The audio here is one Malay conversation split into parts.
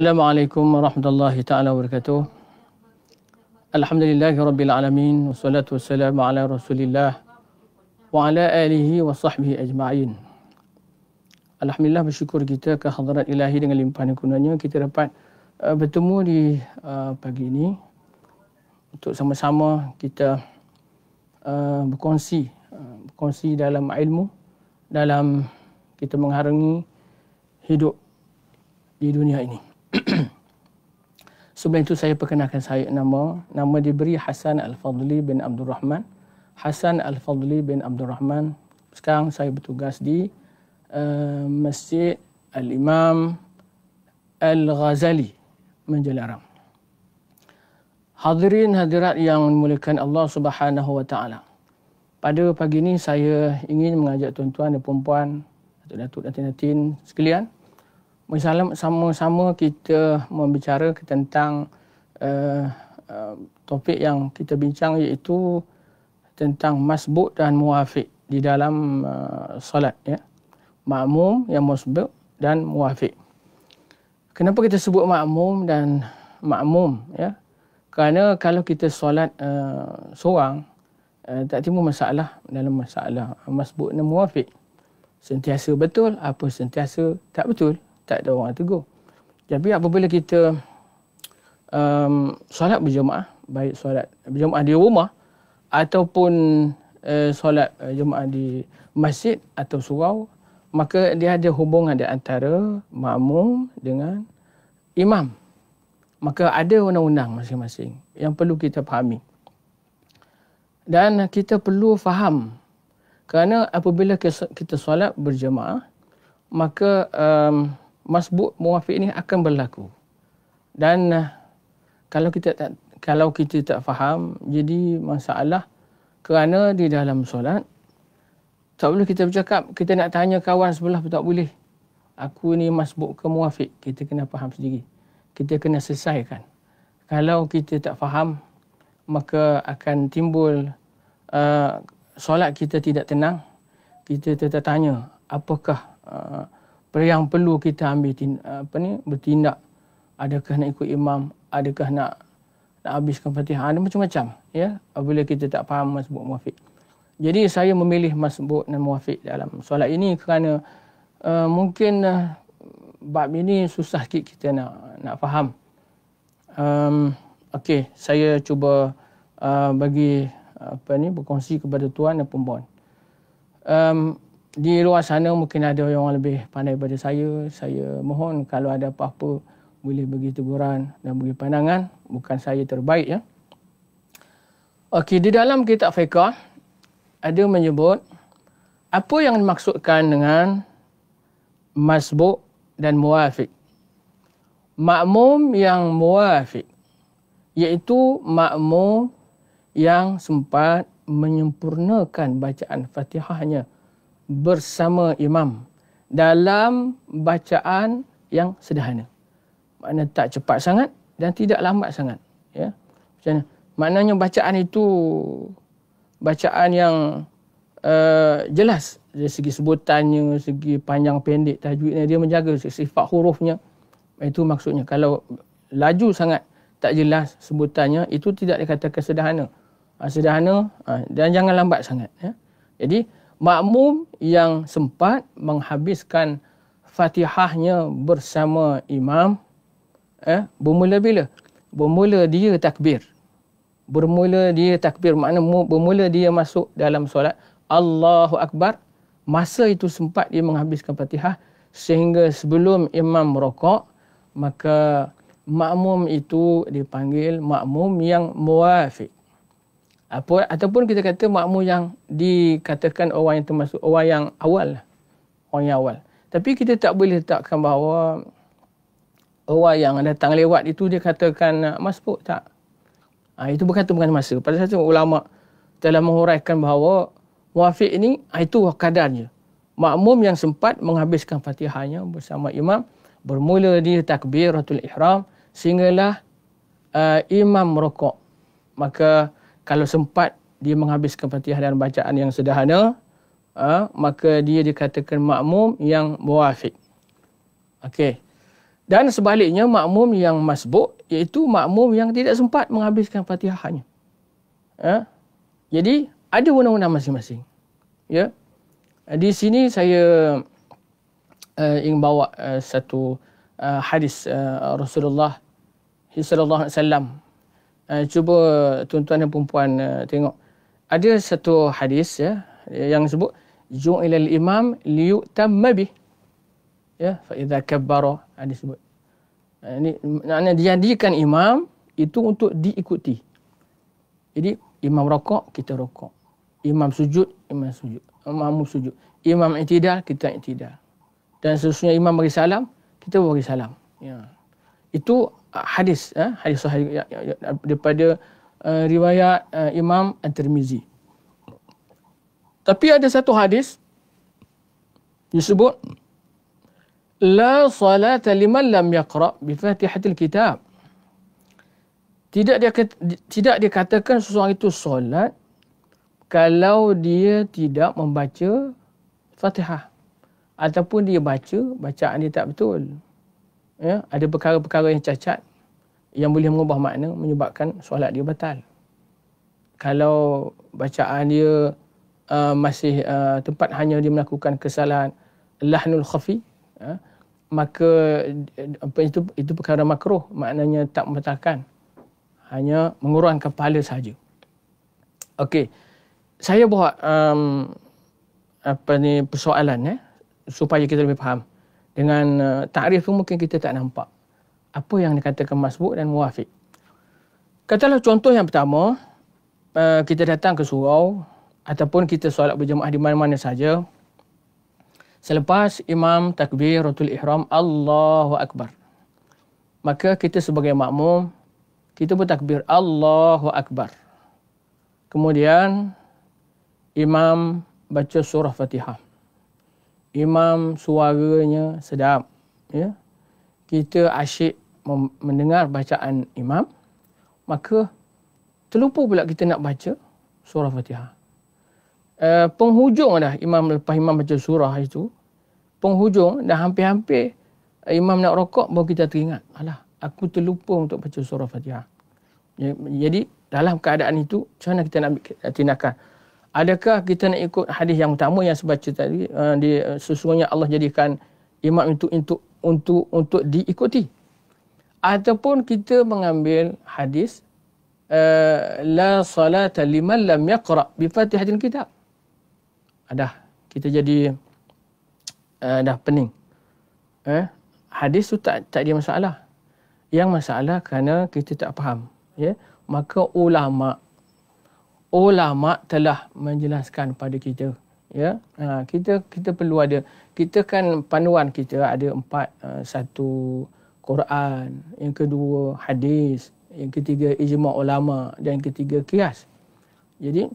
Assalamualaikum warahmatullahi taala wabarakatuh. Alhamdulillahillahi rabbil alamin wassalatu wassalamu ala rasulillah wa ala alihi wa sahbihi ajma'in. Alhamdulillah bersyukur kita ke hadrat Ilahi dengan limpahan kurnia kita dapat uh, bertemu di uh, pagi ini untuk sama-sama kita uh, berkongsi uh, berkongsi dalam ilmu dalam kita mengharungi hidup di dunia ini. Sebelum itu saya perkenalkan saya nama. Nama diberi Hassan Al-Fadli bin Abdul Rahman. Hassan Al-Fadli bin Abdul Rahman. Sekarang saya bertugas di uh, Masjid Al-Imam Al-Ghazali, Menjelaram. Hadirin hadirat yang memulakan Allah Subhanahu Wa Pada pagi ini saya ingin mengajak tuan-tuan dan puan-puan, datuk-datuk dan tuan-tuan sekalian, misalnya sama-sama kita membicarakan tentang uh, uh, topik yang kita bincang iaitu tentang masbuk dan muafiq di dalam uh, solat ya makmum yang masbuk dan muafiq kenapa kita sebut makmum dan makmum ya kerana kalau kita solat uh, seorang uh, tak timbul masalah dalam masalah masbuk dan muafiq sentiasa betul apa sentiasa tak betul tak ada orang nak tegur. Tapi apabila kita um, solat berjemaah, baik solat berjemaah di rumah ataupun uh, solat uh, di masjid atau surau, maka dia ada hubungan di antara makmum dengan imam. Maka ada undang-undang masing-masing yang perlu kita fahami. Dan kita perlu faham kerana apabila kita solat berjemaah, maka um, masbuk muwafiq ini akan berlaku. Dan uh, kalau kita tak kalau kita tak faham, jadi masalah kerana di dalam solat tak boleh kita bercakap, kita nak tanya kawan sebelah pun tak boleh. Aku ni masbuk ke muwafiq, kita kena faham sendiri. Kita kena selesaikan. Kalau kita tak faham, maka akan timbul uh, solat kita tidak tenang. Kita tanya apakah uh, yang perlu kita ambil apa ni bertindak adakah nak ikut imam adakah nak nak habiskan Fatihah ada macam-macam ya apabila kita tak faham masbuk muafiq jadi saya memilih masbuk dan muafiq dalam solat ini kerana uh, mungkin uh, bab ini susah sikit kita nak nak faham um, okey saya cuba uh, bagi apa ni berkongsi kepada tuan dan puan um, di luar sana mungkin ada orang lebih pandai daripada saya. Saya mohon kalau ada apa-apa boleh bagi teguran dan bagi pandangan. Bukan saya terbaik ya. Okey, di dalam kitab fiqah ada menyebut apa yang dimaksudkan dengan masbuk dan muafiq. Makmum yang muafiq iaitu makmum yang sempat menyempurnakan bacaan fatihahnya bersama imam dalam bacaan yang sederhana. Makna tak cepat sangat dan tidak lambat sangat. Ya. Macam mana? Maknanya bacaan itu bacaan yang uh, jelas dari segi sebutannya, segi panjang pendek tajwidnya dia menjaga sifat hurufnya. Itu maksudnya kalau laju sangat tak jelas sebutannya itu tidak dikatakan sederhana. Ha, sederhana ah, dan jangan lambat sangat ya. Jadi makmum yang sempat menghabiskan fatihahnya bersama imam eh bermula bila bermula dia takbir bermula dia takbir makna bermula dia masuk dalam solat Allahu akbar masa itu sempat dia menghabiskan fatihah sehingga sebelum imam rokok maka makmum itu dipanggil makmum yang muafiq apa ataupun kita kata makmum yang dikatakan orang yang termasuk orang yang awal lah. orang yang awal tapi kita tak boleh letakkan bahawa orang yang datang lewat itu dia katakan masbuk tak ha, itu berkata bukan masa pada satu ulama telah menghuraikan bahawa muafiq ini ah, itu kadarnya makmum yang sempat menghabiskan fatihahnya bersama imam bermula di takbiratul ihram sehinggalah uh, imam merokok maka kalau sempat dia menghabiskan dan bacaan yang sederhana, uh, maka dia dikatakan makmum yang muafiq. Okey. Dan sebaliknya makmum yang masbuk iaitu makmum yang tidak sempat menghabiskan fatihahnya. Ya. Ah, jadi ada undang-undang masing-masing. Ya. Di sini saya uh, ingin bawa uh, satu uh, hadis uh, Rasulullah sallallahu alaihi wasallam Eh, cuba tuan-tuan dan puan uh, eh, tengok. Ada satu hadis ya eh, yang sebut ju'ilal imam liyutamma bih. Ya, fa idza kabbara hadis ah, sebut. Ini maknanya dijadikan imam itu untuk diikuti. Jadi imam rokok, kita rokok. Imam sujud, imam sujud. Imam sujud. Imam itidal, kita itidal. Dan seterusnya imam bagi salam, kita bagi salam. Ya itu ah, hadis eh, hadis sahih ya, ya, ya, daripada uh, riwayat uh, Imam At-Tirmizi. Tapi ada satu hadis disebut la salata liman lam yaqra bi fatihatil kitab. Tidak dia tidak dikatakan seseorang itu solat kalau dia tidak membaca Fatihah ataupun dia baca bacaan dia tak betul ya, ada perkara-perkara yang cacat yang boleh mengubah makna menyebabkan solat dia batal. Kalau bacaan dia uh, masih uh, tempat hanya dia melakukan kesalahan lahnul khafi, ya, maka apa itu itu perkara makruh maknanya tak membatalkan hanya mengurangkan kepala saja. Okey. Saya buat um, apa ni persoalan eh supaya kita lebih faham dengan uh, takrif tu mungkin kita tak nampak apa yang dikatakan masbuk dan muafiq. Katalah contoh yang pertama, uh, kita datang ke surau ataupun kita solat berjemaah di mana-mana saja. Selepas imam takbiratul ihram Allahu akbar. Maka kita sebagai makmum kita bertakbir Allahu akbar. Kemudian imam baca surah Fatihah imam suaranya sedap ya kita asyik mendengar bacaan imam maka terlupa pula kita nak baca surah fatihah eh, uh, penghujung dah imam lepas imam baca surah itu penghujung dah hampir-hampir eh, imam nak rokok baru kita teringat alah aku terlupa untuk baca surah fatihah ya, jadi dalam keadaan itu macam mana kita nak ambil tindakan adakah kita nak ikut hadis yang utama yang sebaca tadi uh, di eh, sesungguhnya Allah jadikan imam itu untuk untuk untuk diikuti ataupun kita mengambil hadis uh, la salata liman lam yaqra bi fatihatil kitab ada ah, kita jadi uh, dah pening eh hadis tu tak tak ada masalah yang masalah kerana kita tak faham ya maka ulama ulama telah menjelaskan pada kita ya ha, kita kita perlu ada kita kan panduan kita ada empat uh, satu Quran yang kedua hadis yang ketiga ijma ulama dan ketiga kias jadi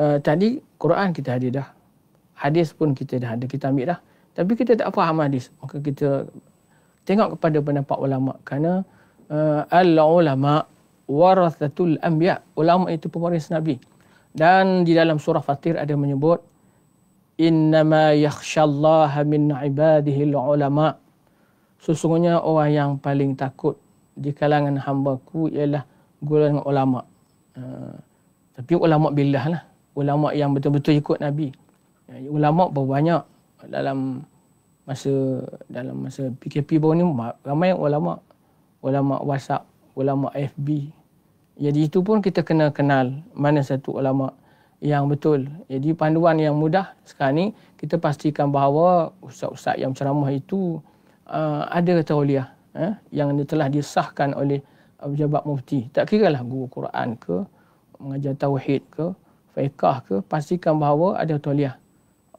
uh, tadi Quran kita ada dah hadis pun kita dah ada kita ambil dah tapi kita tak faham hadis maka kita tengok kepada pendapat ulama kerana uh, ha, al ulama warathatul anbiya ulama itu pewaris nabi dan di dalam surah fatir ada menyebut Inna innama yakhshallaha min ibadihi ulama sesungguhnya orang yang paling takut di kalangan hamba ku ialah golongan ulama uh, tapi ulama billah lah ulama yang betul-betul ikut nabi ya, ulama berbanyak dalam masa dalam masa PKP baru ni ramai ulama ulama WhatsApp ulama FB jadi itu pun kita kena kenal mana satu ulama yang betul. Jadi panduan yang mudah sekarang ni kita pastikan bahawa ustaz-ustaz yang ceramah itu uh, ada tauliah eh, yang telah disahkan oleh pejabat mufti. Tak kira lah guru Quran ke, mengajar tauhid ke, fiqah ke, pastikan bahawa ada tauliah.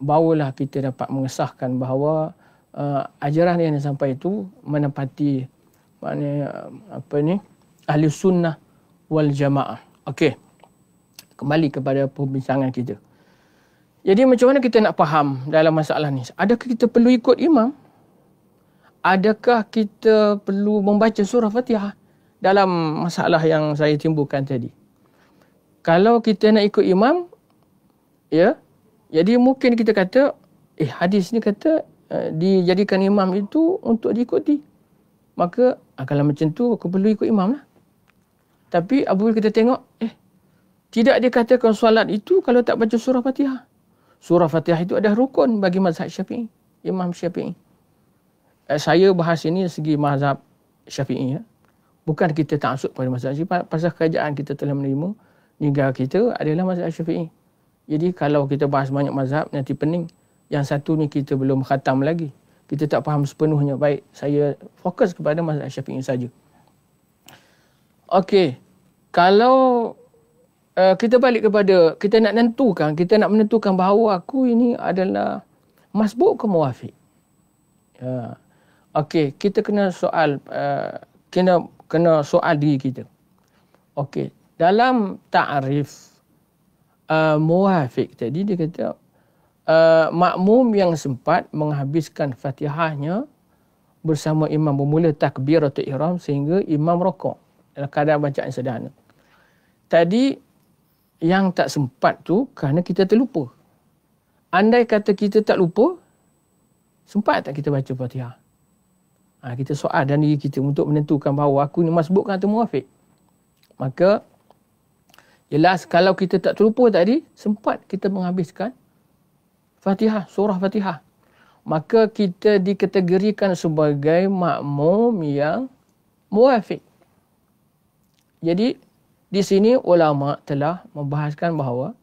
Barulah kita dapat mengesahkan bahawa uh, ajaran yang sampai itu menepati maknanya apa ni ahli sunnah wal jamaah. Okey. Kembali kepada pembincangan kita. Jadi macam mana kita nak faham dalam masalah ni? Adakah kita perlu ikut imam? Adakah kita perlu membaca surah Fatihah dalam masalah yang saya timbulkan tadi? Kalau kita nak ikut imam, ya. Jadi mungkin kita kata, eh hadis ni kata uh, dijadikan imam itu untuk diikuti. Maka ah, kalau macam tu aku perlu ikut imam lah. Tapi Abu Bakar kita tengok, eh, tidak dikatakan katakan solat itu kalau tak baca surah Fatihah. Surah Fatihah itu adalah rukun bagi mazhab Syafi'i, Imam Syafi'i. Eh, saya bahas ini segi mazhab Syafi'i ya. Bukan kita tak masuk pada mazhab Syafi'i, pasal kerajaan kita telah menerima negara kita adalah mazhab Syafi'i. Jadi kalau kita bahas banyak mazhab nanti pening. Yang satu ni kita belum khatam lagi. Kita tak faham sepenuhnya. Baik, saya fokus kepada mazhab Syafi'i saja. Okey. Kalau uh, kita balik kepada kita nak menentukan, kita nak menentukan bahawa aku ini adalah masbuk ke muafiq. Ya. Uh, Okey, kita kena soal uh, kena kena soal diri kita. Okey, dalam ta'rif uh, muafiq tadi dia kata uh, makmum yang sempat menghabiskan fatihahnya bersama imam bermula atau ihram sehingga imam rokok dalam keadaan bacaan sederhana. Tadi yang tak sempat tu kerana kita terlupa. Andai kata kita tak lupa, sempat tak kita baca Fatihah? Ha, kita soal dan diri kita untuk menentukan bahawa aku ni masbukkan atau muafik. Maka jelas kalau kita tak terlupa tadi, sempat kita menghabiskan Fatihah, surah Fatihah. Maka kita dikategorikan sebagai makmum yang muafik. Jadi di sini ulama telah membahaskan bahawa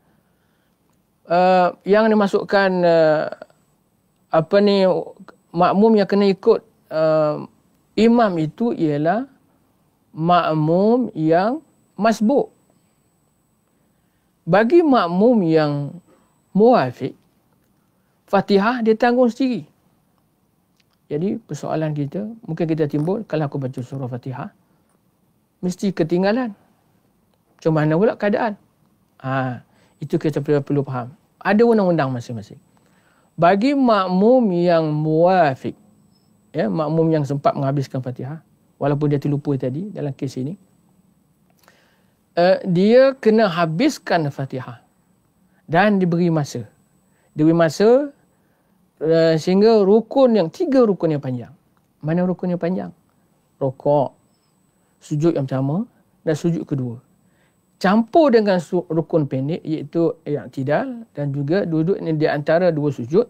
uh, yang dimasukkan uh, apa ni makmum yang kena ikut uh, imam itu ialah makmum yang masbuk. Bagi makmum yang muafiq, Fatihah dia tanggung sendiri. Jadi persoalan kita, mungkin kita timbul kalau aku baca surah Fatihah, mesti ketinggalan. Macam mana pula keadaan? Ha, itu kita perlu, perlu faham. Ada undang-undang masing-masing. Bagi makmum yang muafiq, ya, makmum yang sempat menghabiskan fatihah, walaupun dia terlupa tadi dalam kes ini, uh, dia kena habiskan fatihah dan diberi masa. Diberi masa uh, sehingga rukun yang, tiga rukun yang panjang. Mana rukun yang panjang? Rokok, sujud yang pertama dan sujud kedua. Campur dengan rukun pendek iaitu yang tidak dan juga duduk di antara dua sujud.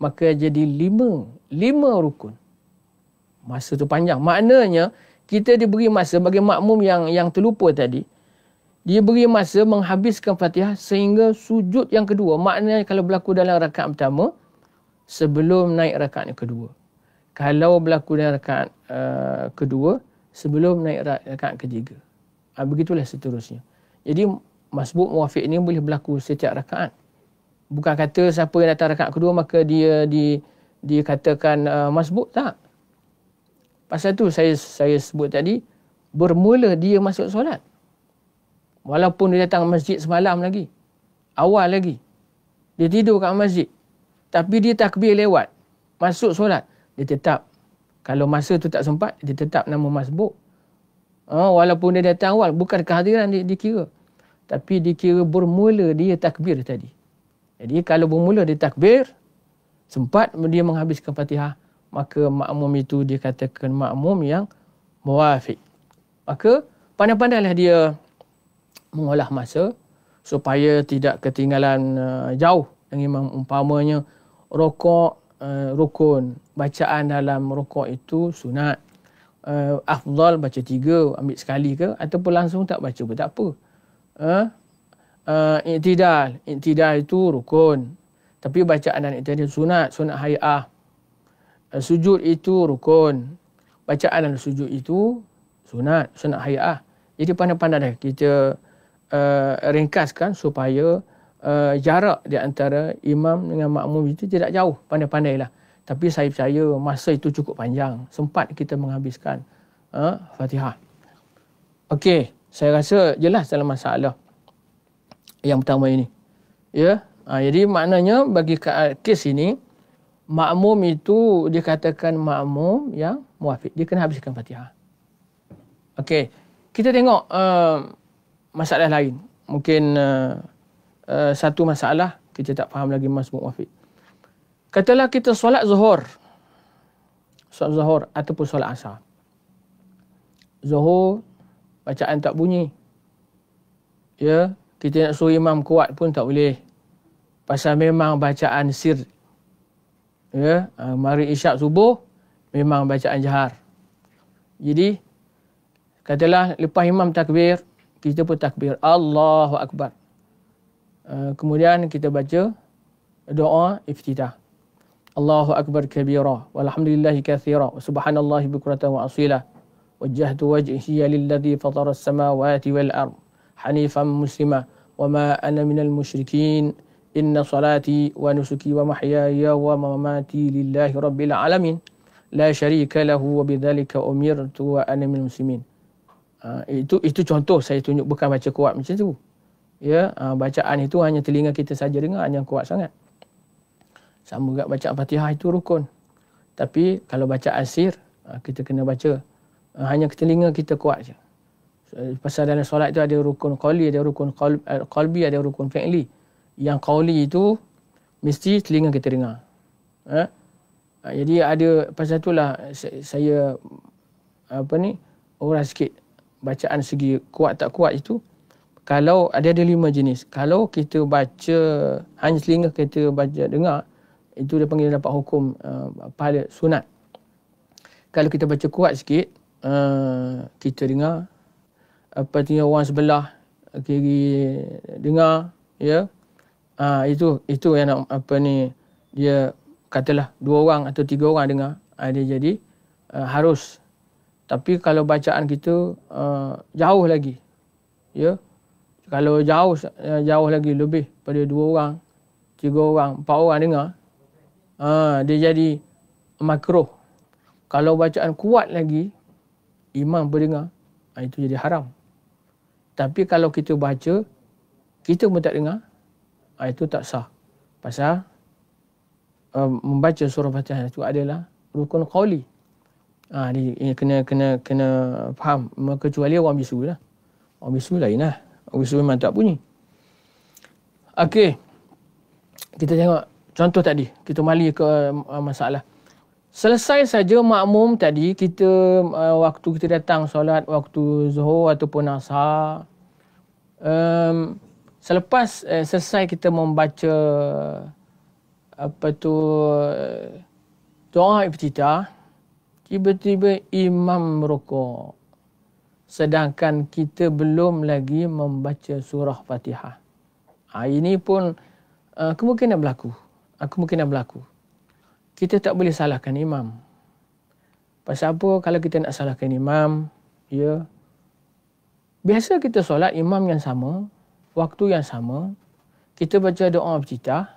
Maka jadi lima, lima rukun. Masa tu panjang. Maknanya kita diberi masa bagi makmum yang yang terlupa tadi. Dia beri masa menghabiskan fatihah sehingga sujud yang kedua. Maknanya kalau berlaku dalam rakaat pertama sebelum naik rakaat yang kedua. Kalau berlaku dalam rakaat uh, kedua, sebelum naik rakaat ketiga. Ha, begitulah seterusnya. Jadi masbuk muafiq ini boleh berlaku setiap rakaat. Bukan kata siapa yang datang rakaat kedua maka dia di dikatakan uh, ah, masbuk tak. Pasal tu saya saya sebut tadi bermula dia masuk solat. Walaupun dia datang masjid semalam lagi. Awal lagi. Dia tidur kat masjid. Tapi dia takbir lewat. Masuk solat. Dia tetap kalau masa tu tak sempat, dia tetap nama masbuk. Oh, ha, walaupun dia datang awal, bukan kehadiran dia dikira. Tapi dikira bermula dia takbir tadi. Jadi kalau bermula dia takbir, sempat dia menghabiskan fatihah, maka makmum itu dia katakan makmum yang muafiq. Maka pandai-pandailah dia mengolah masa supaya tidak ketinggalan uh, jauh dengan umpamanya rokok uh, rukun bacaan dalam rokok itu sunat. Uh, afdal baca tiga, ambil sekali ke? Ataupun langsung tak baca pun tak apa. Uh, uh, iktidal. Iktidal itu rukun. Tapi bacaan dan iktidal itu sunat. Sunat hayah. Uh, sujud itu rukun. Bacaan dan sujud itu sunat. Sunat hayah. Jadi pandai-pandai dah kita uh, ringkaskan supaya uh, jarak di antara imam dengan makmum itu tidak jauh. Pandai-pandailah. lah. Tapi saya percaya masa itu cukup panjang. Sempat kita menghabiskan uh, Fatihah. Okey, saya rasa jelas dalam masalah yang pertama ini. Ya, yeah? Ha, uh, jadi maknanya bagi kes ini, makmum itu dikatakan makmum yang muafiq. Dia kena habiskan Fatihah. Okey, kita tengok uh, masalah lain. Mungkin uh, uh, satu masalah kita tak faham lagi Mas Muafiq. Katalah kita solat zuhur. Solat zuhur ataupun solat asar. Zuhur, bacaan tak bunyi. Ya, kita nak suruh imam kuat pun tak boleh. Pasal memang bacaan sir. Ya, ah, mari isyak subuh, memang bacaan jahar. Jadi, katalah lepas imam takbir, kita pun takbir. Allahu Akbar. Ah, kemudian kita baca doa iftidah. Allahu akbar kabira walhamdulillahi kathira wa subhanallahi bikratan wa asila wajjahtu wajhi lilladhi fatara as-samawati wal ard hanifan muslima wa ma ana minal musyrikin inna salati wa nusuki wa mahyaya wa mamati lillahi rabbil alamin la syarika lahu wa bidzalika umirtu wa ana minal muslimin ah, itu itu contoh saya tunjuk bukan baca kuat macam tu ya ah, bacaan itu hanya telinga kita saja dengar hanya kuat sangat sama juga baca Al-Fatihah itu rukun. Tapi kalau baca Asir, ah, kita kena baca ah, hanya telinga kita kuat saja. Pasal dalam solat itu ada rukun qawli, ada rukun eh, qalbi, ada rukun fi'li. Yang qawli itu mesti telinga kita dengar. Ha? Ah, jadi ada pasal itulah saya apa ni orang sikit bacaan segi kuat tak kuat itu kalau ada ada lima jenis kalau kita baca hanya telinga kita baca dengar itu dia panggil dapat hukum uh, pahala sunat. Kalau kita baca kuat sikit, uh, kita dengar apa tinya orang sebelah kiri dengar ya. Yeah. Uh, itu itu yang nak, apa ni dia katalah dua orang atau tiga orang dengar uh, jadi uh, harus tapi kalau bacaan kita uh, jauh lagi ya kalau jauh uh, jauh lagi lebih pada dua orang tiga orang empat orang dengar ha, dia jadi makruh. Kalau bacaan kuat lagi, imam berdengar, ha, itu jadi haram. Tapi kalau kita baca, kita pun tak dengar, ha, itu tak sah. Pasal ha, membaca surah fatihah itu adalah rukun qawli. Ha, dia, dia kena kena kena faham. Kecuali orang bisu lah. Orang bisu lain lah. Orang bisu memang tak bunyi. Okey. Kita tengok contoh tadi kita mali ke uh, masalah selesai saja makmum tadi kita uh, waktu kita datang solat waktu zuhur ataupun asar um, selepas uh, selesai kita membaca apa tu doa iftitah tiba-tiba imam merokok sedangkan kita belum lagi membaca surah Fatihah. Ha, ini pun uh, kemungkinan berlaku kemungkinan berlaku. Kita tak boleh salahkan imam. Pasal apa kalau kita nak salahkan imam, ya. Biasa kita solat imam yang sama, waktu yang sama, kita baca doa bercita,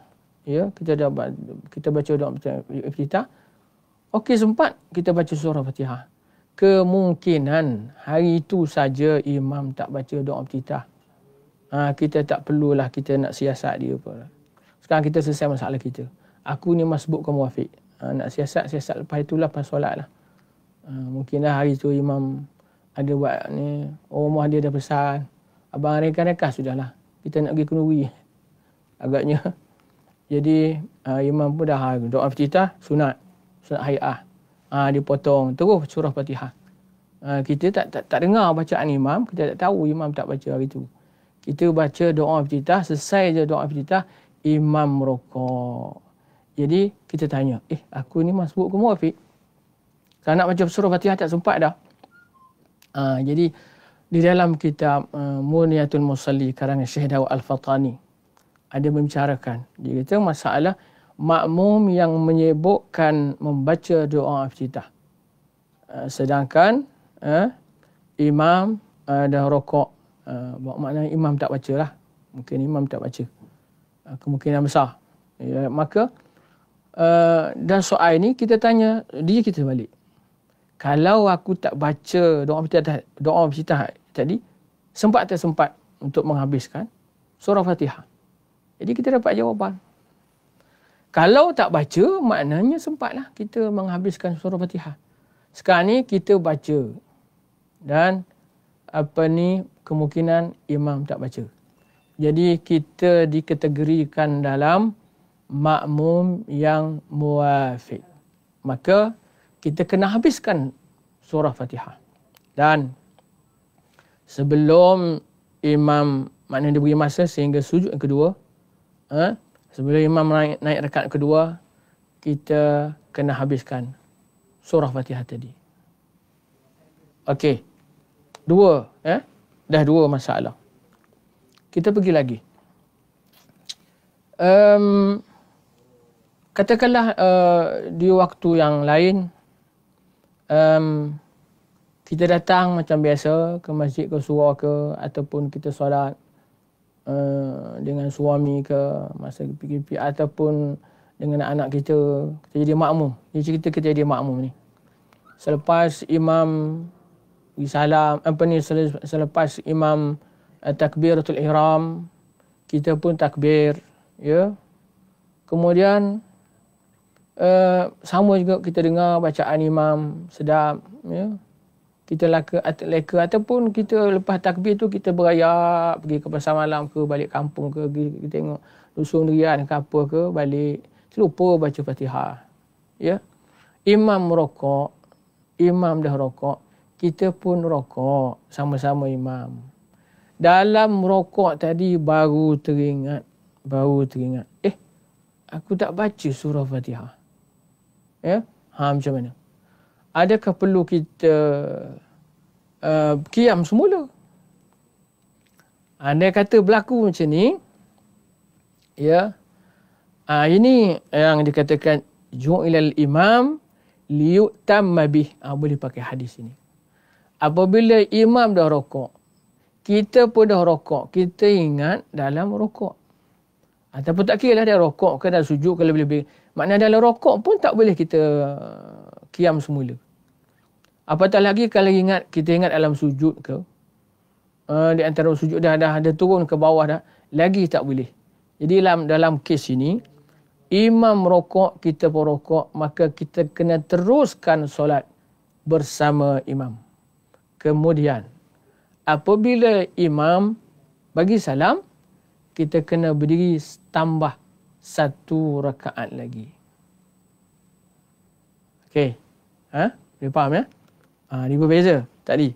ya, kita dah kita baca doa bercita. Okey sempat kita baca surah Fatihah. Kemungkinan hari itu saja imam tak baca doa bercita. Ha, kita tak perlulah kita nak siasat dia pun. Sekarang kita selesai masalah kita. Aku ni masbuk kamu wafiq. Uh, ha, nak siasat, siasat lepas itulah pas solat lah. Uh, mungkinlah hari tu imam ada buat ni, oh, rumah dia dah pesan. Abang kan rekan-rekan sudahlah. Kita nak pergi kenuri. Agaknya. Jadi uh, imam pun dah doa fitah sunat. Sunat hayah. Ah uh, dipotong terus surah Fatihah. Uh, kita tak, tak tak dengar bacaan imam, kita tak tahu imam tak baca hari tu. Kita baca doa fitah, selesai je doa fitah, imam rokok. Jadi kita tanya, eh aku ni masbuk ke muafiq? Kalau nak baca surah Fatihah tak sempat dah. Ha, jadi di dalam kitab uh, Muniyatul Musalli karangan Syekh Dawud Al-Fatani ada membicarakan dia kata masalah makmum yang menyebutkan membaca doa iftitah. Uh, sedangkan uh, imam uh, dah rokok. Uh, maknanya imam tak baca lah. Mungkin imam tak baca. Ah, kemungkinan besar. Ya, maka uh, dan soal ini kita tanya dia kita balik. Kalau aku tak baca doa bercita doa bercita tadi sempat tak sempat untuk menghabiskan surah Fatihah. Jadi kita dapat jawapan. Kalau tak baca maknanya sempatlah kita menghabiskan surah Fatihah. Sekarang ni kita baca dan apa ni kemungkinan imam tak baca. Jadi kita dikategorikan dalam makmum yang muafiq. Maka kita kena habiskan surah Fatihah. Dan sebelum imam maknanya dia beri masa sehingga sujud yang kedua, eh, sebelum imam naik, naik rekat kedua, kita kena habiskan surah Fatihah tadi. Okey. Dua, eh. Dah dua masalah. Kita pergi lagi. Um, katakanlah uh, di waktu yang lain, um, kita datang macam biasa ke masjid ke surau ke ataupun kita solat uh, dengan suami ke masa PKP ataupun dengan anak kita, kita jadi makmum. Ini cerita kita jadi makmum ni. Selepas imam Risalah, apa ni, selepas imam takbiratul ihram kita pun takbir ya kemudian uh, sama juga kita dengar bacaan imam sedap ya kita laka, leka ataupun kita lepas takbir tu kita berayak pergi ke pasar malam ke balik kampung ke pergi, pergi tengok dusun rian ke apa ke balik terlupa baca fatihah ya imam merokok imam dah rokok kita pun rokok sama-sama imam dalam rokok tadi baru teringat baru teringat eh aku tak baca surah fatihah ya ha macam mana adakah perlu kita uh, kiam semula anda kata berlaku macam ni ya ha, ini yang dikatakan ju'ilal imam liyutamma bih ha, boleh pakai hadis ini apabila imam dah rokok kita pun dah rokok, kita ingat dalam rokok. Ataupun tak kira lah dia rokok ke dah sujud ke lebih-lebih. Maknanya dalam rokok pun tak boleh kita uh, kiam semula. Apatah lagi kalau ingat kita ingat dalam sujud ke. Uh, di antara sujud dah, dah ada turun ke bawah dah. Lagi tak boleh. Jadi dalam, dalam kes ini, imam rokok, kita pun rokok, maka kita kena teruskan solat bersama imam. Kemudian, apabila imam bagi salam, kita kena berdiri tambah satu rakaat lagi. Okey. Ha? Boleh faham ya? Ha, ini berbeza tadi.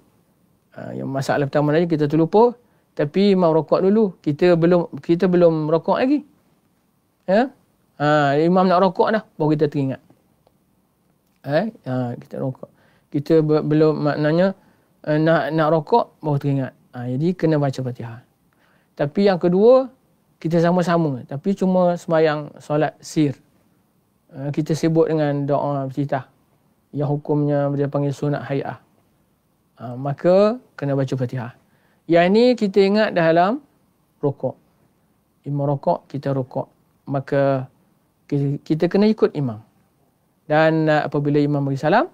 Ha, yang masalah pertama tadi kita terlupa. Tapi imam rokok dulu. Kita belum kita belum rokok lagi. Ya? Ha, imam nak rokok dah. Baru kita teringat. Eh, ha, kita rokok. Kita belum maknanya uh, nak nak rokok baru teringat. Ha, jadi kena baca Fatihah. Tapi yang kedua kita sama-sama tapi cuma sembahyang solat sir. Uh, kita sebut dengan doa Fatihah yang hukumnya dia panggil sunat hayah. Uh, maka kena baca Fatihah. Yang ini kita ingat dalam rokok. Imam rokok kita rokok. Maka kita, kita kena ikut imam. Dan uh, apabila imam beri salam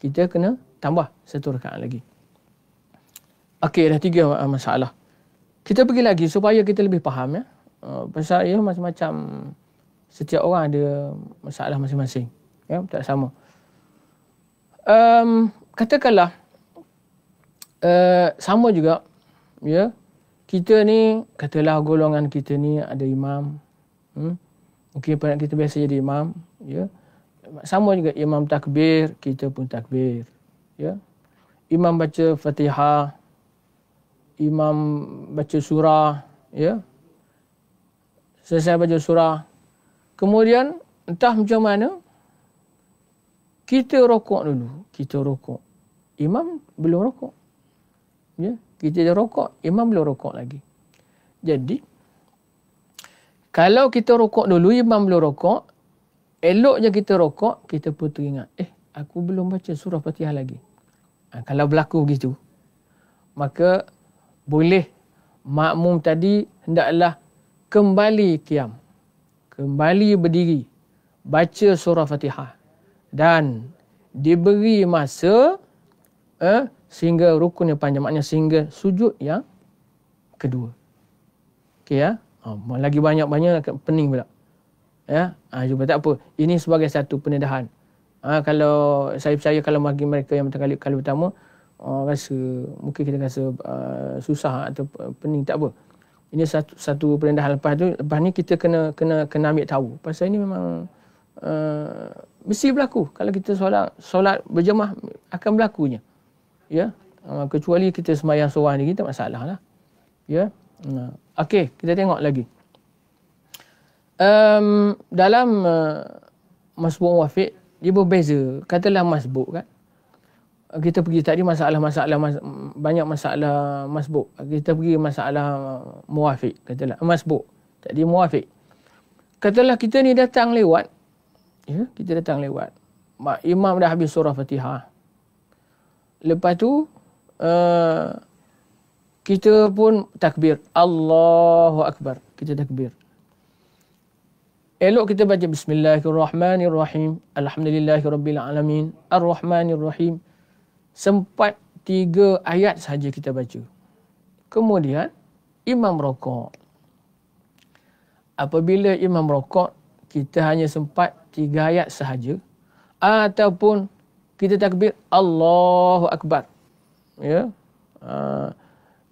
kita kena tambah satu rakaat lagi. Okey, dah tiga uh, masalah. Kita pergi lagi supaya kita lebih faham ya. Uh, pasal ya macam-macam setiap orang ada masalah masing-masing. Ya, tak sama. Um, katakanlah uh, sama juga ya. Kita ni katalah golongan kita ni ada imam. Hmm? Mungkin okay, kita biasa jadi imam, ya. Sama juga imam takbir, kita pun takbir, ya. Imam baca Fatihah, imam baca surah ya selesai baca surah kemudian entah macam mana kita rokok dulu kita rokok imam belum rokok ya kita dah rokok imam belum rokok lagi jadi kalau kita rokok dulu imam belum rokok eloknya kita rokok kita pun teringat eh aku belum baca surah Fatihah lagi ha, kalau berlaku begitu maka boleh makmum tadi hendaklah kembali kiam kembali berdiri baca surah fatihah dan diberi masa eh, sehingga rukun yang panjang maknanya sehingga sujud yang kedua okey ya oh, lagi banyak-banyak pening pula ya ha, cuba tak apa ini sebagai satu penedahan ha, ah, kalau saya percaya kalau bagi mereka yang kali kali pertama uh, rasa mungkin kita rasa uh, susah atau pening tak apa. Ini satu satu perendahan lepas tu lepas ni kita kena kena kena ambil tahu. Pasal ini memang uh, mesti berlaku kalau kita solat solat berjemaah akan berlakunya. Ya. Yeah? Uh, kecuali kita sembahyang seorang lagi tak masalah lah. Ya. Yeah? Uh, Okey, kita tengok lagi. Um, dalam uh, masbuk wafiq dia berbeza. Katalah masbuk kan kita pergi tadi masalah-masalah mas, banyak masalah masbuk. Kita pergi masalah muafiq katalah masbuk. Tadi muafiq. Katalah kita ni datang lewat. Ya, kita datang lewat. Mak imam dah habis surah Fatihah. Lepas tu uh, kita pun takbir. Allahu Akbar. Kita takbir. Elok kita baca Bismillahirrahmanirrahim. Alhamdulillahirrabbilalamin. Ar-Rahmanirrahim sempat tiga ayat saja kita baca. Kemudian imam rokok. Apabila imam rokok, kita hanya sempat tiga ayat sahaja. Ataupun kita takbir Allahu Akbar. Ya. Ha,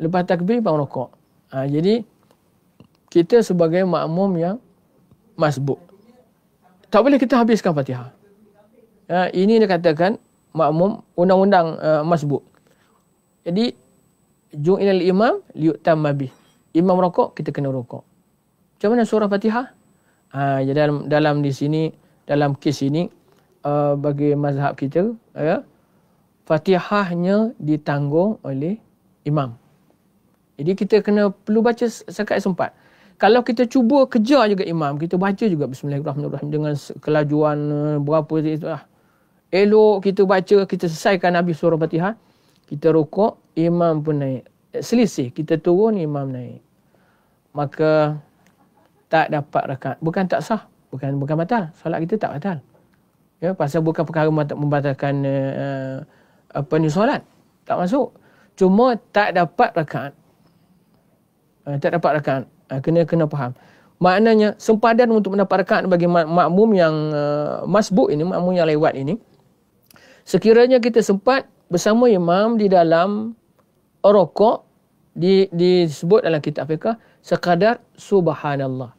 lepas takbir imam rokok. Ha, jadi kita sebagai makmum yang masbuk. Tak boleh kita habiskan fatihah. Ha, ini dia katakan makmum undang-undang uh, masbuk. Jadi ju'ilal imam liyutam mabih. Imam rokok kita kena rokok. Macam mana surah Fatihah? Ha, ya dalam dalam di sini dalam kes ini uh, bagi mazhab kita ya uh, Fatihahnya ditanggung oleh imam. Jadi kita kena perlu baca sekat sempat. Kalau kita cuba kejar juga imam, kita baca juga bismillahirrahmanirrahim dengan kelajuan eh, berapa itu lah. Eh, Elok kita baca, kita selesaikan Nabi surah Fatihah. Kita rukuk, imam pun naik. Selisih, kita turun, imam naik. Maka tak dapat rakaat. Bukan tak sah. Bukan bukan batal. salat kita tak batal. Ya, pasal bukan perkara membatalkan uh, apa ni salat Tak masuk. Cuma tak dapat rakaat. Uh, eh, tak dapat rakaat. Uh, kena kena faham. Maknanya sempadan untuk mendapat rakaat bagi makmum yang uh, masbuk ini, makmum yang lewat ini sekiranya kita sempat bersama imam di dalam rokok di disebut dalam kitab fiqh sekadar subhanallah.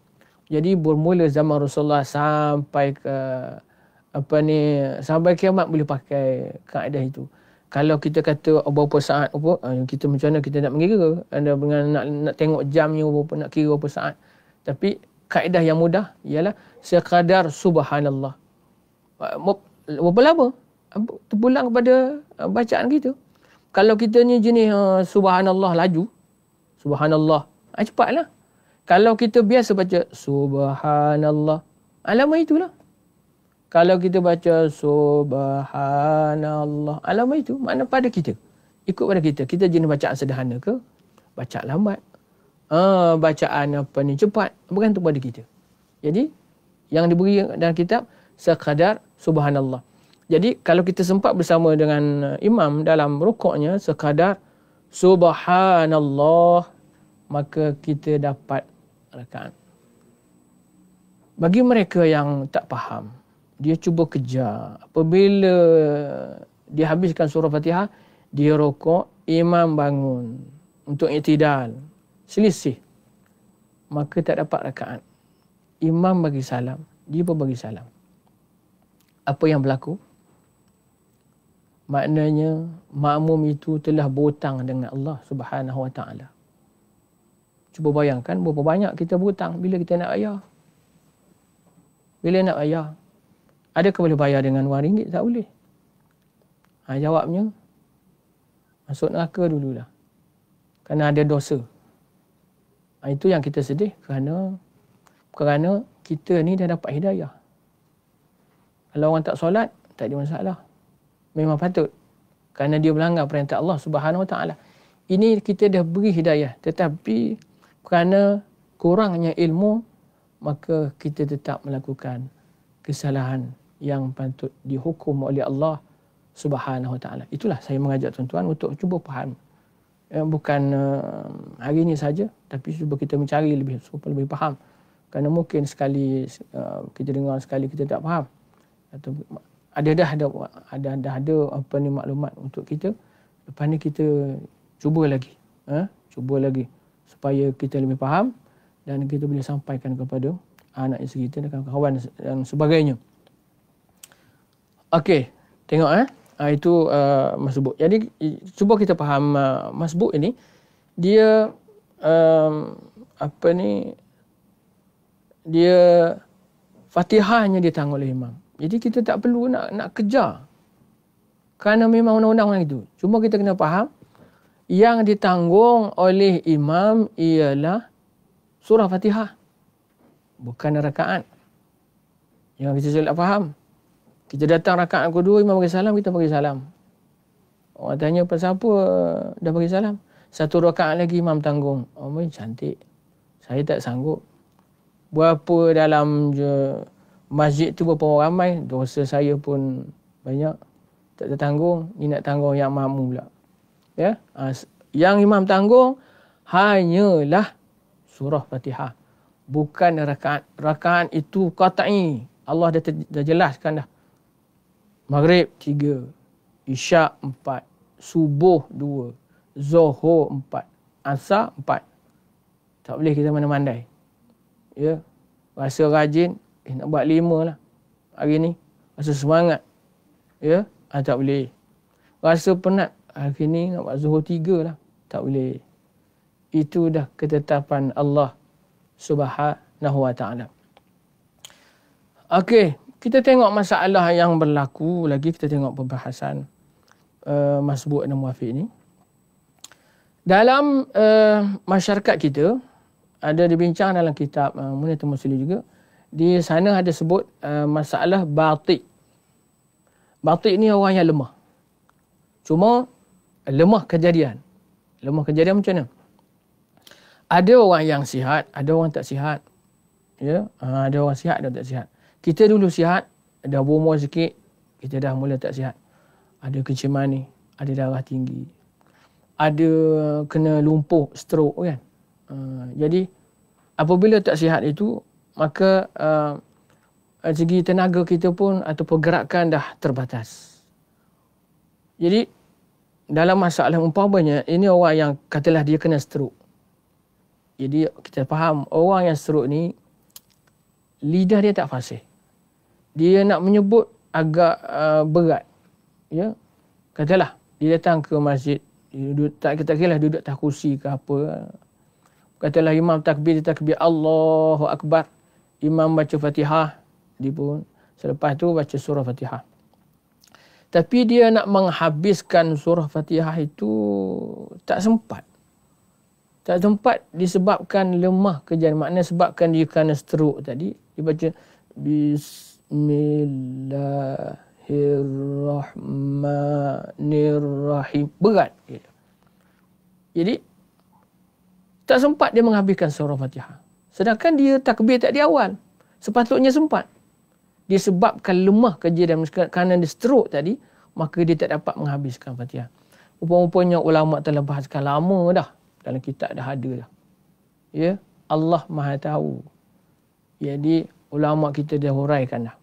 Jadi bermula zaman Rasulullah sampai ke apa ni sampai kiamat boleh pakai kaedah itu. Kalau kita kata berapa saat apa ah, kita macam mana kita nak mengira anda dengan nak nak tengok jamnya berapa nak kira berapa saat. Tapi kaedah yang mudah ialah sekadar subhanallah. Ah, berapa lama? terpulang kepada uh, bacaan kita. Kalau kita ni jenis uh, subhanallah laju, subhanallah, ha, cepatlah. Kalau kita biasa baca subhanallah, alamat ah, itulah. Kalau kita baca subhanallah, alamat ah, itu, mana pada kita. Ikut pada kita. Kita jenis bacaan sederhana ke? Baca lambat. Ha, bacaan apa ni cepat. Bergantung pada kita. Jadi, yang diberi dalam kitab, sekadar subhanallah. Jadi kalau kita sempat bersama dengan uh, imam dalam rukuknya sekadar subhanallah maka kita dapat rakaat. Bagi mereka yang tak faham, dia cuba kejar. Apabila dia habiskan surah Fatihah, dia rukuk, imam bangun untuk iktidal. Selisih. Maka tak dapat rakaat. Imam bagi salam, dia pun bagi salam. Apa yang berlaku? maknanya makmum itu telah berhutang dengan Allah Subhanahu Wa Taala. Cuba bayangkan berapa banyak kita berhutang bila kita nak bayar. Bila nak bayar. Adakah boleh bayar dengan wang ringgit? Tak boleh. Ha, jawabnya, masuk neraka dululah. Kerana ada dosa. Ha, itu yang kita sedih kerana kerana kita ni dah dapat hidayah. Kalau orang tak solat, tak ada masalah memang patut kerana dia melanggar perintah Allah Subhanahu Wa Taala. Ini kita dah beri hidayah tetapi kerana kurangnya ilmu maka kita tetap melakukan kesalahan yang patut dihukum oleh Allah Subhanahu Wa Taala. Itulah saya mengajak tuan-tuan untuk cuba faham. Eh, bukan eh, hari ini saja tapi cuba kita mencari lebih supaya lebih faham. Kerana mungkin sekali eh, kita dengar sekali kita tak faham. Atau ada dah ada ada ada, ada apa ni maklumat untuk kita lepas ni kita cuba lagi ha? cuba lagi supaya kita lebih faham dan kita boleh sampaikan kepada anak isteri kita dan kawan dan sebagainya okey tengok eh ha, itu uh, masbuk jadi cuba kita faham uh, masbuk ini dia um, apa ni dia Fatihahnya ditanggung oleh imam. Jadi kita tak perlu nak nak kejar. Kerana memang undang-undang macam itu. Cuma kita kena faham yang ditanggung oleh imam ialah surah Fatihah. Bukan rakaat. Yang kita selalu faham. Kita datang rakaat kedua, imam bagi salam, kita bagi salam. Orang tanya pasal apa dah bagi salam. Satu rakaat lagi imam tanggung. Oh, cantik. Saya tak sanggup. Berapa dalam je masjid tu berapa orang ramai, dosa saya pun banyak. Tak tertanggung, ni nak tanggung yang mahmu pula. Ya? Ha, yang imam tanggung, hanyalah surah Fatihah. Bukan rakaat. Rakaat itu kata'i. Allah dah, ter, dah jelaskan dah. Maghrib, tiga. Isyak, empat. Subuh, dua. Zohor, empat. Asar, empat. Tak boleh kita mana-mandai. Ya? Rasa rajin, Eh, nak buat lima lah. Hari ni. Rasa semangat. Ya? Ah, tak boleh. Rasa penat. Hari ni nak buat zuhur tiga lah. Tak boleh. Itu dah ketetapan Allah subhanahu wa ta'ala. Okey. Kita tengok masalah yang berlaku. Lagi kita tengok perbahasan uh, eh, Masbuk dan Muafiq ni. Dalam uh, masyarakat kita, ada dibincang dalam kitab uh, Munatul Muslim juga, di sana ada sebut uh, masalah batik. Batik ni orang yang lemah. Cuma lemah kejadian. Lemah kejadian macam mana? Ada orang yang sihat, ada orang tak sihat. Ya, yeah? Ha, ada orang sihat, ada tak sihat. Kita dulu sihat, dah bomo sikit, kita dah mula tak sihat. Ada kencing manis, ada darah tinggi. Ada kena lumpuh, stroke kan. Uh, jadi apabila tak sihat itu, maka uh, segi tenaga kita pun atau pergerakan dah terbatas. Jadi dalam masalah umpamanya ini orang yang katalah dia kena stroke. Jadi kita faham orang yang stroke ni lidah dia tak fasih. Dia nak menyebut agak uh, berat. Ya. Katalah dia datang ke masjid duduk, tak kita kira lah duduk tak kursi ke apa. Katalah imam takbir dia takbir Allahu Akbar imam baca fatihah dia pun selepas tu baca surah fatihah tapi dia nak menghabiskan surah fatihah itu tak sempat tak sempat disebabkan lemah kejan makna sebabkan dia kena stroke tadi dia baca bismillahirrahmanirrahim berat jadi tak sempat dia menghabiskan surah fatihah Sedangkan dia takbir tak di awal. Sepatutnya sempat. Dia sebabkan lemah kerja dan kerana dia stroke tadi, maka dia tak dapat menghabiskan fatihah. Rupanya ulama telah bahaskan lama dah. Dalam kitab dah ada dah. Ya, Allah maha tahu. Jadi ulama kita dah huraikan dah.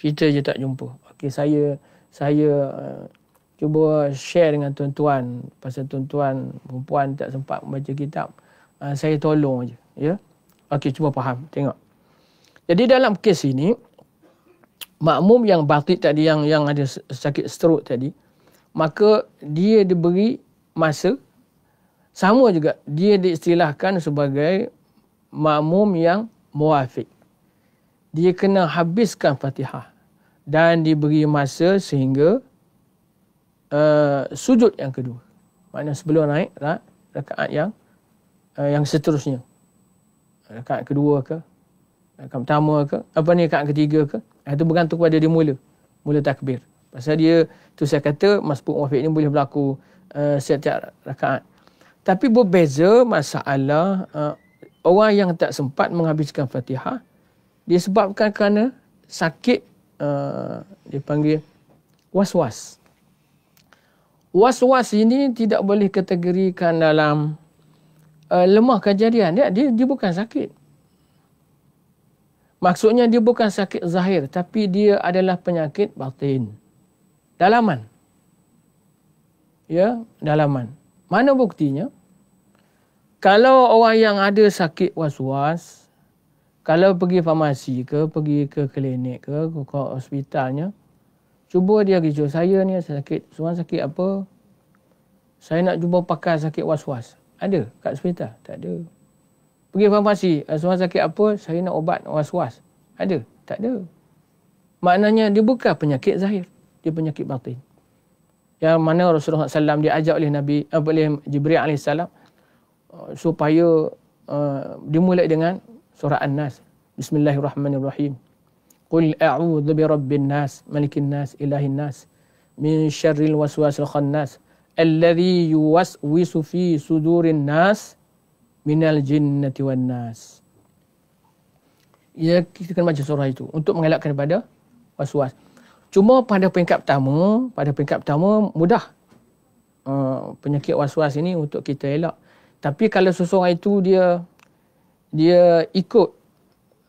Kita je tak jumpa. Okey, saya saya uh, cuba share dengan tuan-tuan pasal tuan-tuan perempuan tak sempat membaca kitab. Uh, saya tolong aje, ya. Yeah? Okey, cuba faham. Tengok. Jadi dalam kes ini, makmum yang batik tadi, yang yang ada sakit stroke tadi, maka dia diberi masa, sama juga dia diistilahkan sebagai makmum yang muafiq. Dia kena habiskan fatihah dan diberi masa sehingga uh, sujud yang kedua. Maknanya sebelum naik rakaat yang uh, yang seterusnya rakaat eh, kedua ke rakaat eh, pertama ke apa ni rakaat ketiga ke itu eh, bergantung kepada dia mula mula takbir pasal dia tu saya kata masbuk wafiq ni boleh berlaku uh, setiap rakaat tapi berbeza masalah uh, orang yang tak sempat menghabiskan Fatihah disebabkan sebabkan kerana sakit uh, dia panggil was-was was-was ini tidak boleh kategorikan dalam uh, lemah kejadian dia, dia dia bukan sakit maksudnya dia bukan sakit zahir tapi dia adalah penyakit batin dalaman ya dalaman mana buktinya kalau orang yang ada sakit was-was kalau pergi farmasi ke pergi ke klinik ke ke, hospitalnya cuba dia kejo saya ni sakit seorang sakit apa saya nak jumpa pakar sakit was-was ada kat hospital? Tak ada. Pergi farmasi, rumah eh, sakit apa, saya nak ubat was-was. Ada? Tak ada. Maknanya dia bukan penyakit zahir. Dia penyakit batin. Yang mana Rasulullah SAW diajak oleh Nabi, eh, oleh Jibril SAW eh, supaya uh, mulai dengan surah An-Nas. Bismillahirrahmanirrahim. Qul a'udhu bi rabbin nas, malikin nas, ilahin nas, min syarril waswasil khannas, nas, alladhi yuwaswisu fi sudurin nas minal jinnati wan nas. Ya, kita kena baca surah itu untuk mengelakkan daripada waswas. Cuma pada peringkat pertama, pada peringkat pertama mudah uh, penyakit waswas ini untuk kita elak. Tapi kalau seseorang itu dia dia ikut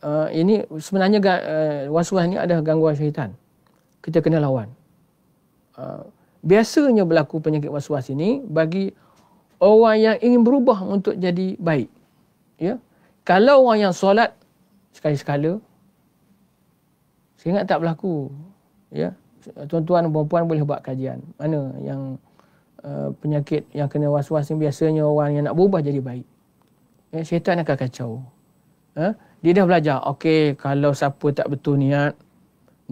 uh, ini sebenarnya uh, waswas ini adalah gangguan syaitan. Kita kena lawan. Uh, biasanya berlaku penyakit was-was ini bagi orang yang ingin berubah untuk jadi baik. Ya. Kalau orang yang solat sekali-sekala saya tak berlaku. Ya. Tuan-tuan dan puan boleh buat kajian. Mana yang uh, penyakit yang kena was-was ini biasanya orang yang nak berubah jadi baik. Ya, syaitan akan kacau. Ha? Dia dah belajar. Okey, kalau siapa tak betul niat,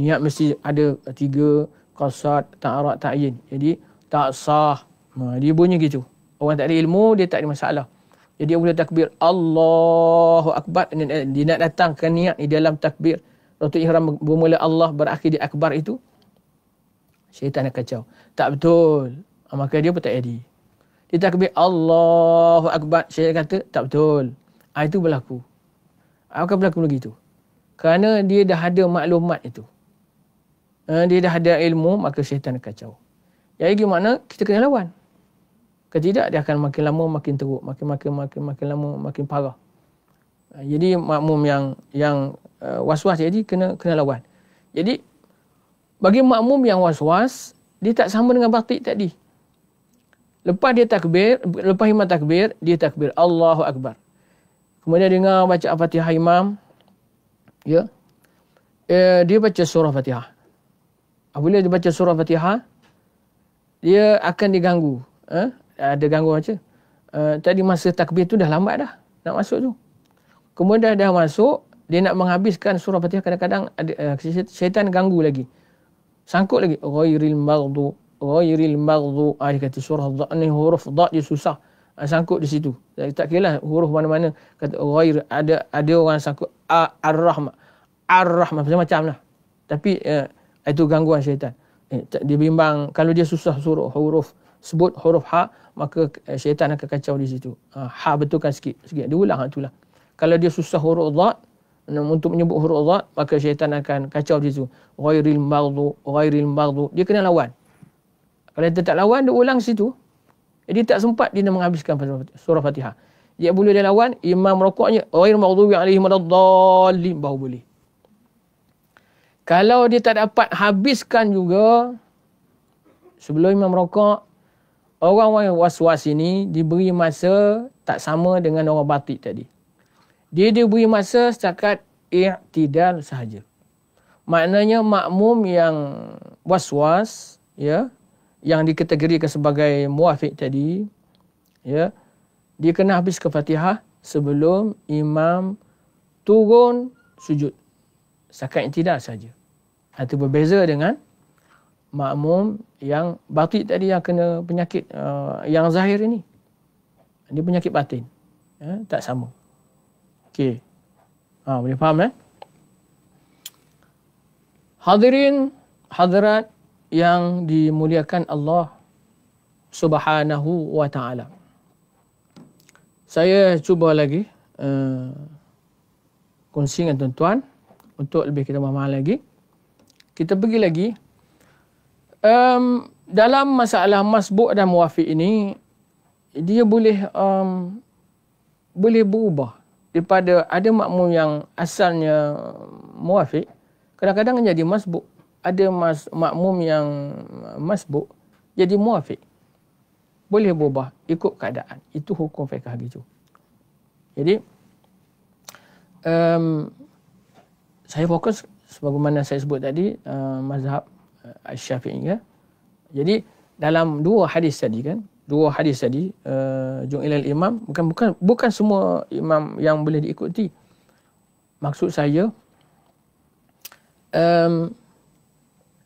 niat mesti ada tiga qasad tak ta'yin jadi tak sah ha, dia bunyi gitu orang tak ada ilmu dia tak ada masalah jadi dia boleh takbir Allahu Akbar dia nak datangkan niat di dalam takbir waktu ihram bermula Allah berakhir di akbar itu syaitan nak kacau tak betul ha, maka dia pun tak jadi dia takbir Allahu Akbar syaitan kata tak betul ha, itu berlaku akan ha, berlaku begitu kerana dia dah ada maklumat itu Eh, dia dah ada ilmu maka syaitan kacau. Yang lagi mana kita kena lawan. Kalau tidak dia akan makin lama makin teruk, makin makin makin makin lama makin parah. Eh, jadi makmum yang yang uh, was-was jadi kena kena lawan. Jadi bagi makmum yang waswas, was dia tak sama dengan batik tadi. Lepas dia takbir, lepas imam takbir, dia takbir Allahu Akbar. Kemudian dengar baca Al-Fatihah imam. Ya. Uh, dia baca surah Fatihah apabila ah, dia baca surah Fatihah dia akan diganggu ha? ada ganggu macam uh, eh, tadi masa takbir tu dah lambat dah nak masuk tu kemudian dah masuk dia nak menghabiskan surah Fatihah kadang-kadang uh, syaitan ganggu lagi sangkut lagi ghairil maghdu ghairil maghdu ah, dia kata surah dha ni huruf dha dia susah uh, sangkut di situ Jadi, tak kira lah huruf mana-mana kata ghair ada ada orang sangkut ar-rahma ar-rahma macam-macam lah tapi uh, itu gangguan syaitan. Eh, dia bimbang kalau dia susah suruh huruf sebut huruf ha maka eh, syaitan akan kacau di situ. Ha, ha betulkan sikit sikit dia ulang hang itulah. Kalau dia susah huruf dhad untuk menyebut huruf dhad maka syaitan akan kacau di situ. Ghairil maghdu ghairil maghdu dia kena lawan. Kalau dia tak lawan dia ulang situ. Jadi eh, tak sempat dia menghabiskan surah Fatihah. Dia boleh dia lawan imam rokoknya ghairil maghdubi alaihim waladhdallin baru boleh. Kalau dia tak dapat habiskan juga sebelum imam rokok, orang-orang yang was-was ini diberi masa tak sama dengan orang batik tadi. Dia diberi masa setakat i'tidal sahaja. Maknanya makmum yang was-was, ya, yang dikategorikan sebagai muafiq tadi, ya, dia kena habis ke fatihah sebelum imam turun sujud. Setakat i'tidal sahaja. Itu berbeza dengan makmum yang batik tadi yang kena penyakit uh, yang zahir ini. Ini penyakit batin. Ya, tak sama. Okey. Ha, boleh faham eh? Hadirin hadirat yang dimuliakan Allah Subhanahu wa taala. Saya cuba lagi uh, eh, kongsi dengan tuan-tuan untuk lebih kita memahami lagi kita pergi lagi um, dalam masalah masbuk dan muafiq ini dia boleh um, boleh berubah daripada ada makmum yang asalnya muafiq kadang-kadang jadi masbuk ada mas, makmum yang masbuk jadi muafiq boleh berubah ikut keadaan itu hukum fiqh gitu jadi um, saya fokus sebagaimana saya sebut tadi uh, mazhab uh, Asy-Syafi'i ya. Jadi dalam dua hadis tadi kan, dua hadis tadi uh, Jungilal Imam bukan bukan bukan semua imam yang boleh diikuti. Maksud saya um,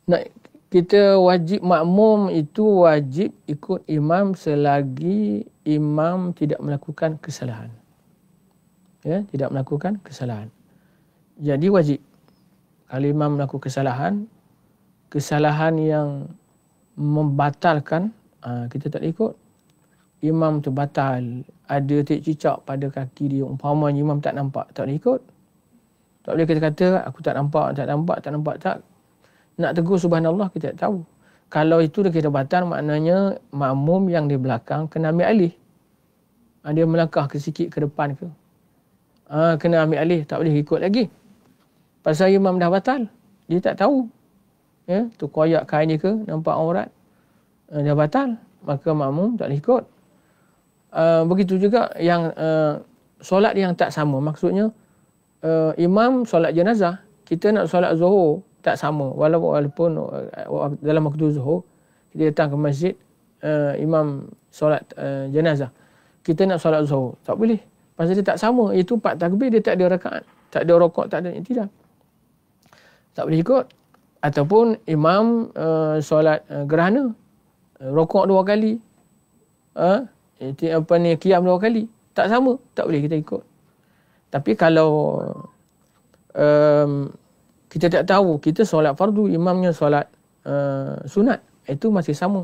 nak kita wajib makmum itu wajib ikut imam selagi imam tidak melakukan kesalahan. Ya, tidak melakukan kesalahan. Jadi wajib kalau imam melakukan kesalahan, kesalahan yang membatalkan, uh, kita tak ikut, imam tu batal, ada titik cicak pada kaki dia, umpamanya imam tak nampak, tak boleh ikut. Tak boleh kita kata, aku tak nampak, tak nampak, tak nampak, tak. Nak tegur subhanallah, kita tak tahu. Kalau itu dah kita batal, maknanya makmum yang di belakang kena ambil alih. Ah, dia melangkah ke sikit ke depan ke. Ah, kena ambil alih, tak boleh ikut lagi. Pasal imam dah batal. Dia tak tahu. Ya, tu koyak kain kainnya ke, nampak aurat. Uh, eh, dah batal. Maka makmum tak boleh ikut. Uh, begitu juga yang uh, solat yang tak sama. Maksudnya, uh, imam solat jenazah. Kita nak solat zuhur, tak sama. Walaupun, walaupun dalam waktu zuhur, kita datang ke masjid, uh, imam solat uh, jenazah. Kita nak solat zuhur. Tak boleh. Pasal dia tak sama. Itu empat takbir, dia tak ada rakaat. Tak ada rokok, tak ada yang tidak tak boleh ikut ataupun imam uh, solat uh, gerhana uh, rokok dua kali uh, iti, apa ni kiam dua kali tak sama tak boleh kita ikut tapi kalau um, kita tak tahu kita solat fardu imamnya solat uh, sunat itu masih sama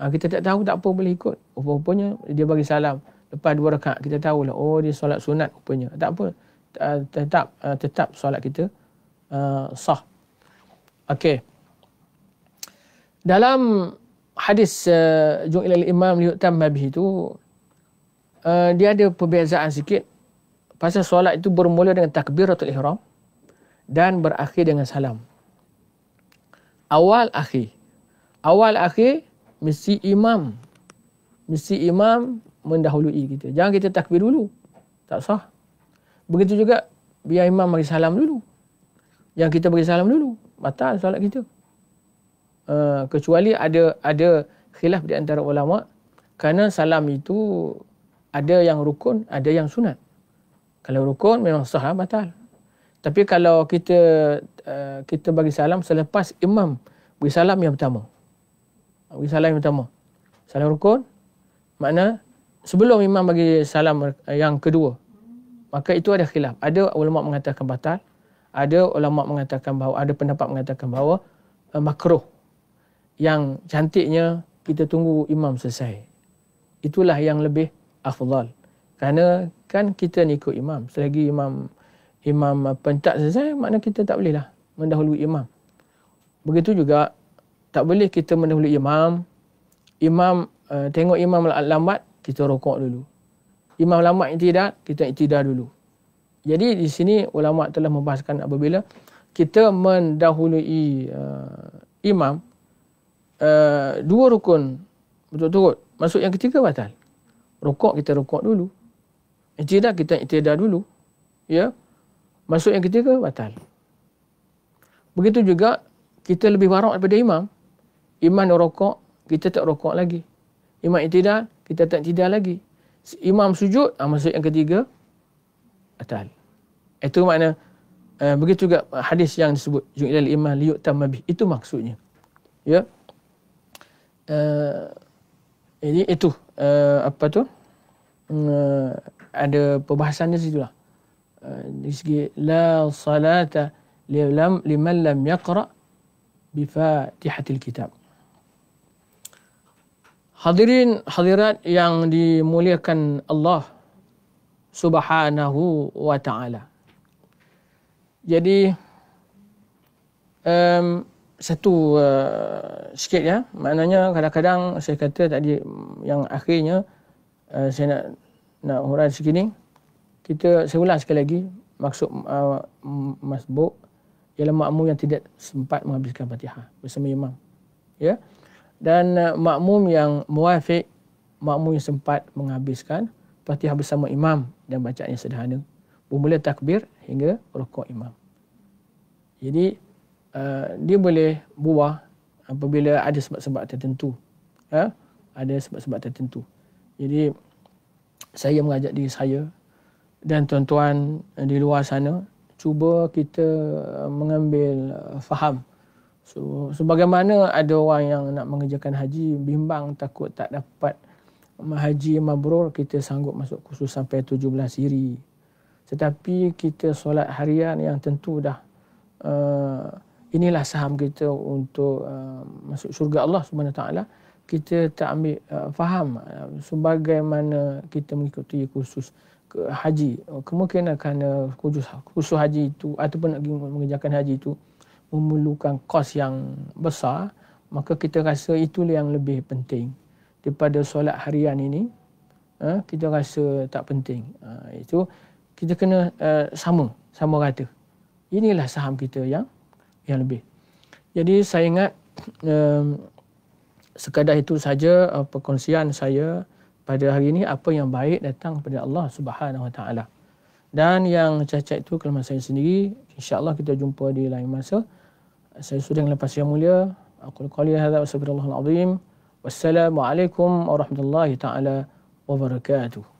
uh, kita tak tahu tak apa boleh ikut rupanya dia bagi salam lepas dua rakaat kita tahulah oh dia solat sunat rupanya tak apa uh, tetap uh, tetap solat kita uh, sah. Okey. Dalam hadis uh, eh, Jung'il al-Imam liutam babi itu, uh, dia ada perbezaan sikit. Pasal solat itu bermula dengan takbiratul ihram dan berakhir dengan salam. Awal akhir. Awal akhir mesti imam. Mesti imam mendahului kita. Jangan kita takbir dulu. Tak sah. Begitu juga biar imam bagi salam dulu yang kita bagi salam dulu batal salat kita uh, kecuali ada ada khilaf di antara ulama kerana salam itu ada yang rukun ada yang sunat kalau rukun memang sah lah, batal tapi kalau kita uh, kita bagi salam selepas imam bagi salam yang pertama bagi salam yang pertama salam rukun makna sebelum imam bagi salam yang kedua maka itu ada khilaf ada ulama mengatakan batal ada ulama mengatakan bahawa ada pendapat mengatakan bahawa uh, makruh yang cantiknya kita tunggu imam selesai. Itulah yang lebih afdal. Kerana kan kita ni ikut imam. Selagi imam imam eh, pentak selesai, makna kita tak bolehlah mendahului imam. Begitu juga tak boleh kita mendahului imam. Imam uh, tengok imam lambat, kita rokok dulu. Imam lambat yang tidak, kita iktidar dulu. Jadi di sini ulama telah membahaskan apabila kita mendahului uh, imam uh, dua rukun betul betul Masuk yang ketiga batal. Rukuk kita rukuk dulu. Ijtihad kita ijtihad dulu. Ya. Masuk yang ketiga batal. Begitu juga kita lebih warak daripada imam. Imam dah rokok, kita tak rokok lagi. Imam itidal, kita tak itidal lagi. Imam sujud, ah, maksud yang ketiga, batal. Itu makna uh, begitu juga hadis yang disebut Ju'ilal iman liyut tamabih. Itu maksudnya. Ya. Uh, ini itu uh, apa tu? Uh, ada perbahasan di situlah. Uh, di segi la salata li lam liman lam yaqra bi fatihatil kitab. Hadirin hadirat yang dimuliakan Allah Subhanahu wa taala. Jadi um, satu uh, sikit ya. Maknanya kadang-kadang saya kata tadi yang akhirnya uh, saya nak nak huraikan segini. Kita saya ulang sekali lagi maksud uh, masbuk ialah makmum yang tidak sempat menghabiskan Fatihah bersama imam. Ya. Dan uh, makmum yang muwafiq makmum yang sempat menghabiskan Fatihah bersama imam dan bacaannya sederhana bermula takbir hingga rukuk imam. Jadi uh, dia boleh buah apabila ada sebab-sebab tertentu. Ya? Ada sebab-sebab tertentu. Jadi saya mengajak diri saya dan tuan-tuan di luar sana cuba kita mengambil uh, faham So, sebagaimana ada orang yang nak mengerjakan haji, bimbang, takut tak dapat mahaji mabrur, kita sanggup masuk khusus sampai 17 siri. Tetapi kita solat harian yang tentu dah uh, inilah saham kita untuk uh, masuk syurga Allah Subhanahu taala. Kita tak ambil uh, faham uh, sebagaimana kita mengikuti kursus haji. Kemungkinan kerana kursus, kursus haji itu ataupun nak mengerjakan haji itu memerlukan kos yang besar, maka kita rasa itu yang lebih penting daripada solat harian ini. Uh, kita rasa tak penting. Uh, itu kita kena uh, sama, sama rata. Inilah saham kita yang yang lebih. Jadi saya ingat um, sekadar itu saja uh, perkongsian saya pada hari ini apa yang baik datang kepada Allah Subhanahu Wa Taala. Dan yang cacat itu kelemahan saya sendiri, insya-Allah kita jumpa di lain masa. Saya sudah yang lepas yang mulia, aku qali hadza wa sabirallahu alazim. Wassalamualaikum warahmatullahi taala wabarakatuh.